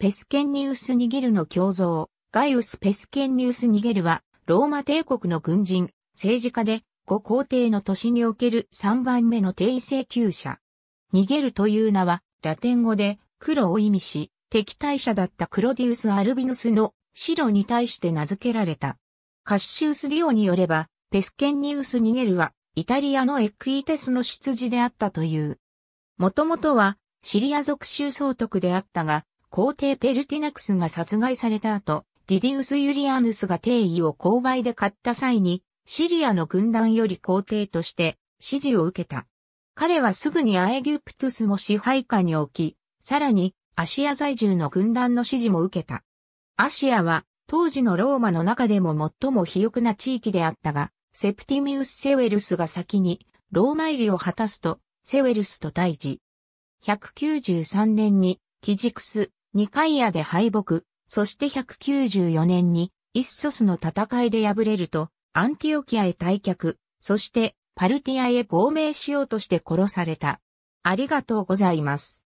ペスケンニウス・ニゲルの胸像、ガイウス・ペスケンニウス・ニゲルは、ローマ帝国の軍人、政治家で、五皇帝の年における3番目の帝請求者。ニゲルという名は、ラテン語で、黒を意味し、敵対者だったクロディウス・アルビヌスの白に対して名付けられた。カッシウス・ディオによれば、ペスケンニウス・ニゲルは、イタリアのエクイテスの出自であったという。もともとは、シリア属州総督であったが、皇帝ペルティナクスが殺害された後、ディディウス・ユリアヌスが帝位を勾配で買った際に、シリアの軍団より皇帝として指示を受けた。彼はすぐにアエギュプトゥスも支配下に置き、さらにアシア在住の軍団の指示も受けた。アシアは当時のローマの中でも最も肥沃な地域であったが、セプティミウス・セウェルスが先にローマ入りを果たすと、セウェルスと対峙。193年にキジクス、カ回屋で敗北、そして194年にイッソスの戦いで敗れると、アンティオキアへ退却、そしてパルティアへ亡命しようとして殺された。ありがとうございます。